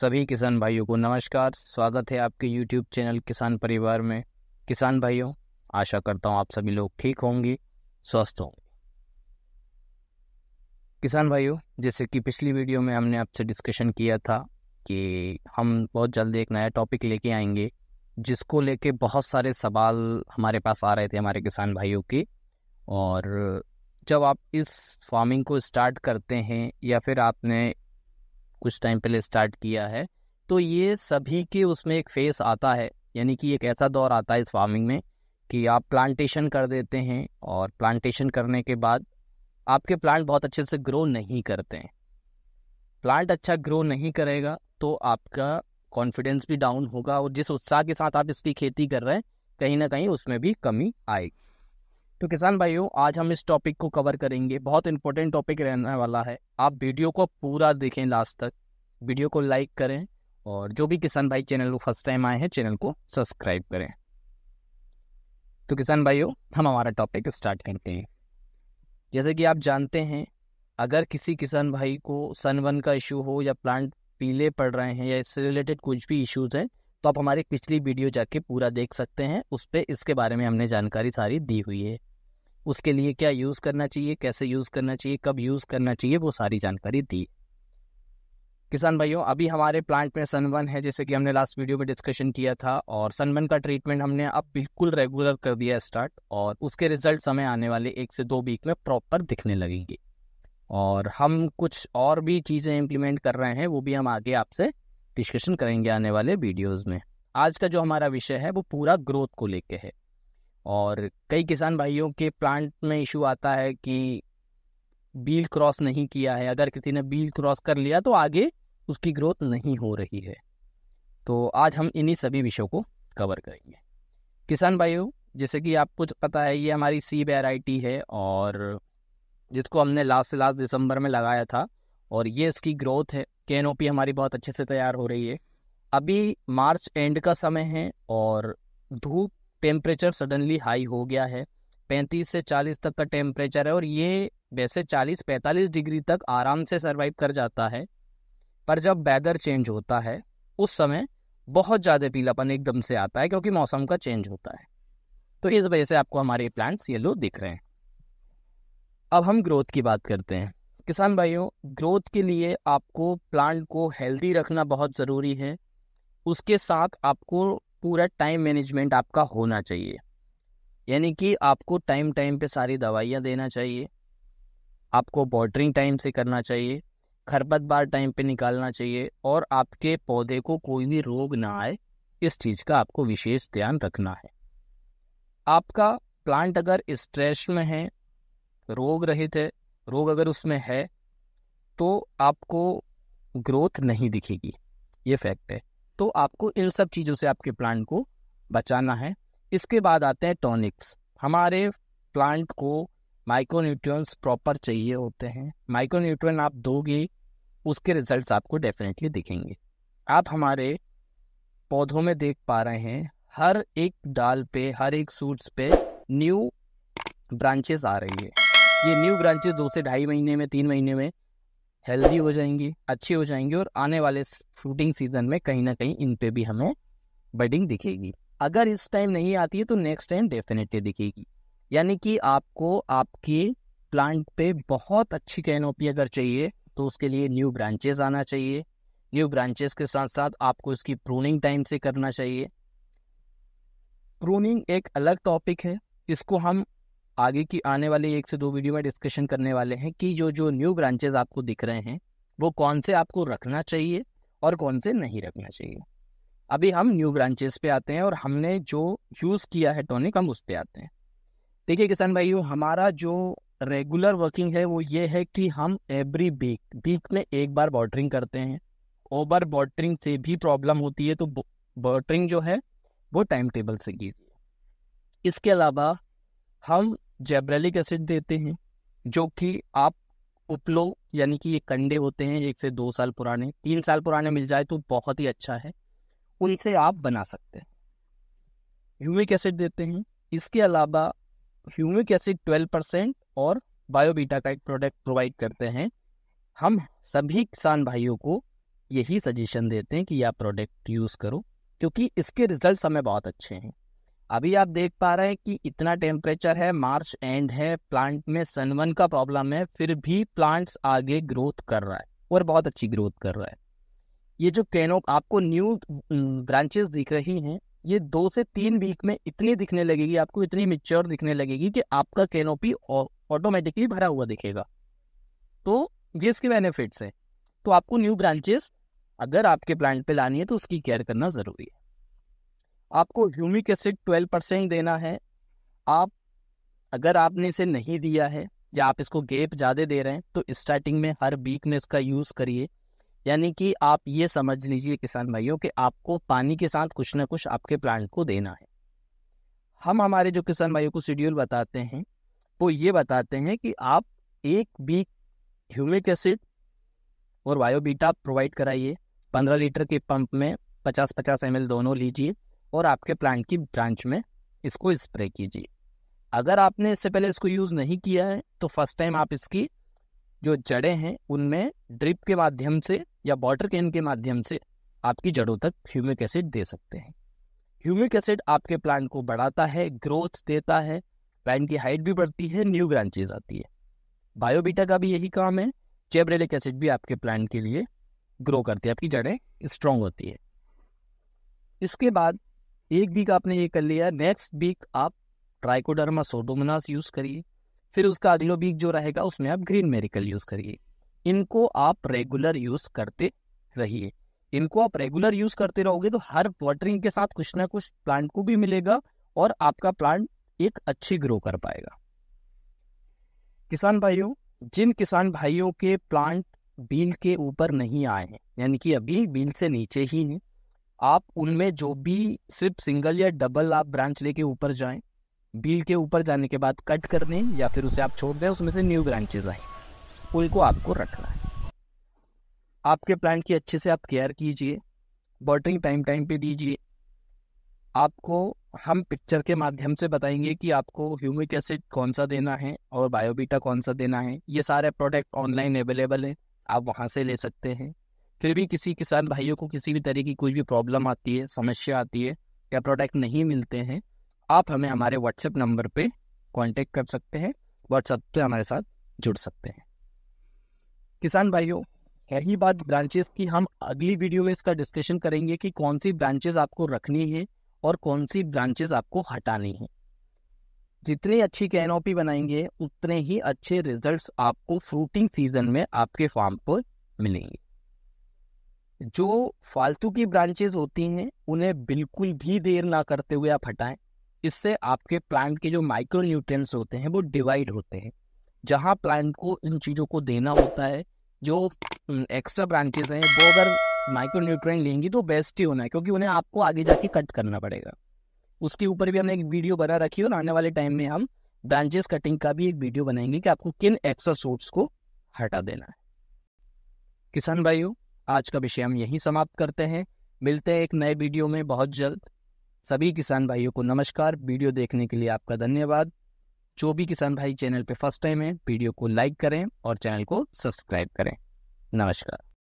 सभी किसान भाइयों को नमस्कार स्वागत है आपके यूट्यूब चैनल किसान परिवार में किसान भाइयों आशा करता हूँ आप सभी लोग ठीक होंगे स्वस्थ होंगे किसान भाइयों जैसे कि पिछली वीडियो में हमने आपसे डिस्कशन किया था कि हम बहुत जल्दी एक नया टॉपिक लेके आएंगे जिसको लेके बहुत सारे सवाल हमारे पास आ रहे थे हमारे किसान भाइयों के और जब आप इस फार्मिंग को स्टार्ट करते हैं या फिर आपने कुछ टाइम पहले स्टार्ट किया है तो ये सभी के उसमें एक फेस आता है यानी कि एक ऐसा दौर आता है इस फार्मिंग में कि आप प्लांटेशन कर देते हैं और प्लांटेशन करने के बाद आपके प्लांट बहुत अच्छे से ग्रो नहीं करते हैं प्लांट अच्छा ग्रो नहीं करेगा तो आपका कॉन्फिडेंस भी डाउन होगा और जिस उत्साह के साथ आप इसकी खेती कर रहे हैं कहीं ना कहीं उसमें भी कमी आएगी तो किसान भाइयों आज हम इस टॉपिक को कवर करेंगे बहुत इंपॉर्टेंट टॉपिक रहने वाला है आप वीडियो को पूरा देखें लास्ट तक वीडियो को लाइक करें और जो भी किसान भाई चैनल को फर्स्ट टाइम आए हैं चैनल को सब्सक्राइब करें तो किसान भाइयों हम हमारा टॉपिक स्टार्ट करते हैं जैसे कि आप जानते हैं अगर किसी किसान भाई को सन वन का इशू हो या प्लांट पीले पड़ रहे हैं या इससे रिलेटेड कुछ भी इश्यूज हैं तो आप हमारी पिछली वीडियो जाके पूरा देख सकते हैं उस पर इसके बारे में हमने जानकारी सारी दी हुई है उसके लिए क्या यूज़ करना चाहिए कैसे यूज़ करना चाहिए कब यूज़ करना चाहिए वो सारी जानकारी दी किसान भाइयों अभी हमारे प्लांट में सनबन है जैसे कि हमने लास्ट वीडियो में डिस्कशन किया था और सनबन का ट्रीटमेंट हमने अब बिल्कुल रेगुलर कर दिया स्टार्ट और उसके रिजल्ट समय आने वाले एक से दो वीक में प्रॉपर दिखने लगेंगे और हम कुछ और भी चीज़ें इम्प्लीमेंट कर रहे हैं वो भी हम आगे आपसे डिस्कशन करेंगे आने वाले वीडियोस में आज का जो हमारा विषय है वो पूरा ग्रोथ को लेके है और कई किसान भाइयों के प्लांट में इशू आता है कि बील क्रॉस नहीं किया है अगर किसी ने बील क्रॉस कर लिया तो आगे उसकी ग्रोथ नहीं हो रही है तो आज हम इन्हीं सभी विषयों को कवर करेंगे किसान भाइयों जैसे कि आपको पता है ये हमारी सी वेराइटी है और जिसको हमने लास्ट से लास्ट दिसंबर में लगाया था और ये इसकी ग्रोथ है के हमारी बहुत अच्छे से तैयार हो रही है अभी मार्च एंड का समय है और धूप टेम्परेचर सडनली हाई हो गया है 35 से 40 तक का टेम्परेचर है और ये वैसे 40-45 डिग्री तक आराम से सरवाइव कर जाता है पर जब वेदर चेंज होता है उस समय बहुत ज़्यादा पीलापन एकदम से आता है क्योंकि मौसम का चेंज होता है तो इस वजह से आपको हमारे प्लांट्स येलो दिख रहे हैं अब हम ग्रोथ की बात करते हैं किसान भाइयों ग्रोथ के लिए आपको प्लांट को हेल्दी रखना बहुत ज़रूरी है उसके साथ आपको पूरा टाइम मैनेजमेंट आपका होना चाहिए यानी कि आपको टाइम टाइम पे सारी दवाइयाँ देना चाहिए आपको बॉटरिंग टाइम से करना चाहिए खरपतवार टाइम पे निकालना चाहिए और आपके पौधे को कोई भी रोग ना आए इस चीज़ का आपको विशेष ध्यान रखना है आपका प्लांट अगर स्ट्रेस में है रोग रहित है रोग अगर उसमें है तो आपको ग्रोथ नहीं दिखेगी ये फैक्ट है तो आपको इन सब चीज़ों से आपके प्लांट को बचाना है इसके बाद आते हैं टॉनिक्स हमारे प्लांट को माइक्रोन्यूट्रिएंट्स प्रॉपर चाहिए होते हैं माइक्रोन्यूट्रिएंट आप दोगे उसके रिजल्ट्स आपको डेफिनेटली दिखेंगे आप हमारे पौधों में देख पा रहे हैं हर एक डाल पे हर एक सूट्स पे न्यू ब्रांचेस आ रही है ये न्यू ब्रांचेस दो से ढाई महीने में तीन महीने में हेल्दी हो जाएंगी अच्छी हो जाएंगी और आने वाले शूटिंग सीजन में कहीं ना कहीं इन पे भी हमें बडिंग दिखेगी अगर इस टाइम नहीं आती है तो नेक्स्ट टाइम डेफिनेटली दिखेगी यानी कि आपको आपके प्लांट पे बहुत अच्छी कैनोपी अगर चाहिए तो उसके लिए न्यू ब्रांचेस आना चाहिए न्यू ब्रांचेस के साथ साथ आपको इसकी प्रूनिंग टाइम से करना चाहिए प्रूनिंग एक अलग टॉपिक है इसको हम आगे की आने वाली एक से दो वीडियो में डिस्कशन करने वाले हैं कि जो जो न्यू ब्रांचेज आपको दिख रहे हैं वो कौन से आपको रखना चाहिए और कौन से नहीं रखना चाहिए अभी हम न्यू ब्रांचेस पे आते हैं और हमने जो यूज़ किया है टॉनिक हम उस पर आते हैं देखिए किसान भाइयों हमारा जो रेगुलर वर्किंग है वो ये है कि हम एवरी वीक वीक में एक बार बॉटरिंग करते हैं ओवर बॉटरिंग से भी प्रॉब्लम होती है तो बॉटरिंग जो है वो टाइम टेबल से कीजिए इसके अलावा हम जेब्रेलिक एसिड देते हैं जो कि आप उपलो यानी कि ये कंडे होते हैं एक से दो साल पुराने तीन साल पुराने मिल जाए तो बहुत ही अच्छा है उनसे आप बना सकते हैं ह्यूमिक एसिड देते हैं इसके अलावा ह्यूमिक एसिड ट्वेल्व परसेंट और बायोबीटा का एक प्रोडक्ट प्रोवाइड करते हैं हम सभी किसान भाइयों को यही सजेशन देते हैं कि यह प्रोडक्ट यूज़ करो क्योंकि इसके रिजल्ट हमें बहुत अच्छे हैं अभी आप देख पा रहे हैं कि इतना टेम्परेचर है मार्च एंड है प्लांट में सनवन का प्रॉब्लम है फिर भी प्लांट्स आगे ग्रोथ कर रहा है और बहुत अच्छी ग्रोथ कर रहा है ये जो कैनो आपको न्यू ब्रांचेस mm, दिख रही हैं ये दो से तीन वीक में इतनी दिखने लगेगी आपको इतनी मिच्योर दिखने लगेगी कि आपका कैनोपी ऑटोमेटिकली भरा हुआ दिखेगा तो ये इसके बेनिफिट्स हैं तो आपको न्यू ब्रांचेस अगर आपके प्लांट पे लानी है तो उसकी केयर करना ज़रूरी है आपको ह्यूमिक एसिड ट्वेल्व परसेंट देना है आप अगर आपने इसे नहीं दिया है या आप इसको गैप ज़्यादा दे रहे हैं तो स्टार्टिंग में हर वीक में इसका यूज़ करिए यानी कि आप ये समझ लीजिए किसान भाइयों कि आपको पानी के साथ कुछ ना कुछ आपके प्लांट को देना है हम हमारे जो किसान भाइयों को शेड्यूल बताते हैं वो ये बताते हैं कि आप एक वीक ह्यूमिक एसिड और बायोबीटा प्रोवाइड कराइए पंद्रह लीटर के पंप में पचास पचास एम दोनों लीजिए और आपके प्लांट की ब्रांच में इसको स्प्रे कीजिए अगर आपने इससे पहले इसको यूज़ नहीं किया है तो फर्स्ट टाइम आप इसकी जो जड़ें हैं उनमें ड्रिप के माध्यम से या वाटर कैन के माध्यम से आपकी जड़ों तक ह्यूमिक एसिड दे सकते हैं ह्यूमिक एसिड आपके प्लांट को बढ़ाता है ग्रोथ देता है प्लांट की हाइट भी बढ़ती है न्यू ब्रांचेज आती है बायोबीटा का भी यही काम है चेबरेलिक एसिड भी आपके प्लांट के लिए ग्रो करती है आपकी जड़ें स्ट्रांग होती है इसके बाद एक वीक आपने ये कर लिया नेक्स्ट वीक आप ट्राइकोडर्मा सोडोमनास यूज़ करिए फिर उसका अगला वीक जो रहेगा उसमें आप ग्रीन मेरिकल यूज़ करिए इनको आप रेगुलर यूज़ करते रहिए इनको आप रेगुलर यूज़ करते रहोगे तो हर वाटरिंग के साथ कुछ ना कुछ प्लांट को भी मिलेगा और आपका प्लांट एक अच्छी ग्रो कर पाएगा किसान भाइयों जिन किसान भाइयों के प्लांट बील के ऊपर नहीं आए हैं यानी कि अभी बील से नीचे ही हैं आप उनमें जो भी सिर्फ सिंगल या डबल आप ब्रांच लेके ऊपर जाएं बिल के ऊपर जाने के बाद कट कर दें या फिर उसे आप छोड़ दें उसमें से न्यू ब्रांचेज आए उनको आपको रखना है आपके प्लांट की अच्छे से आप केयर कीजिए वाटरिंग टाइम टाइम पे दीजिए आपको हम पिक्चर के माध्यम से बताएंगे कि आपको ह्यूमिक एसिड कौन सा देना है और बायोबीटा कौन सा देना है ये सारे प्रोडक्ट ऑनलाइन अवेलेबल हैं आप वहाँ से ले सकते हैं फिर भी किसी किसान भाइयों को किसी भी तरह की कोई भी प्रॉब्लम आती है समस्या आती है या प्रोडक्ट नहीं मिलते हैं आप हमें हमारे व्हाट्सएप नंबर पे कांटेक्ट कर सकते हैं व्हाट्सएप पे हमारे साथ जुड़ सकते हैं किसान भाइयों यही बात ब्रांचेस की हम अगली वीडियो में इसका डिस्कशन करेंगे कि कौन सी ब्रांचेस आपको रखनी है और कौन सी ब्रांचेस आपको हटानी है जितनी अच्छी कैनोपी बनाएंगे उतने ही अच्छे रिजल्ट्स आपको फ्रूटिंग सीजन में आपके फार्म पर मिलेंगे जो फालतू की ब्रांचेस होती हैं उन्हें बिल्कुल भी देर ना करते हुए आप हटाएं इससे आपके प्लांट के जो माइक्रो न्यूट्रिएंट्स होते हैं वो डिवाइड होते हैं जहाँ प्लांट को इन चीज़ों को देना होता है जो एक्स्ट्रा ब्रांचेस हैं वो अगर माइक्रो न्यूट्रिएंट लेंगी तो बेस्ट ही होना है क्योंकि उन्हें आपको आगे जाके कट करना पड़ेगा उसके ऊपर भी हमने एक वीडियो बना रखी है और आने वाले टाइम में हम ब्रांचेस कटिंग का भी एक वीडियो बनाएंगे कि आपको किन एक्स्ट्रा सोर्स को हटा देना है किसान भाइयों आज का विषय हम यहीं समाप्त करते हैं मिलते हैं एक नए वीडियो में बहुत जल्द सभी किसान भाइयों को नमस्कार वीडियो देखने के लिए आपका धन्यवाद जो भी किसान भाई चैनल पे फर्स्ट टाइम है वीडियो को लाइक करें और चैनल को सब्सक्राइब करें नमस्कार